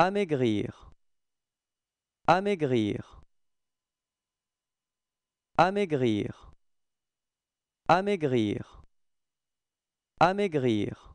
Amaigrir. Amaigrir. Amaigrir. Amaigrir. Amaigrir.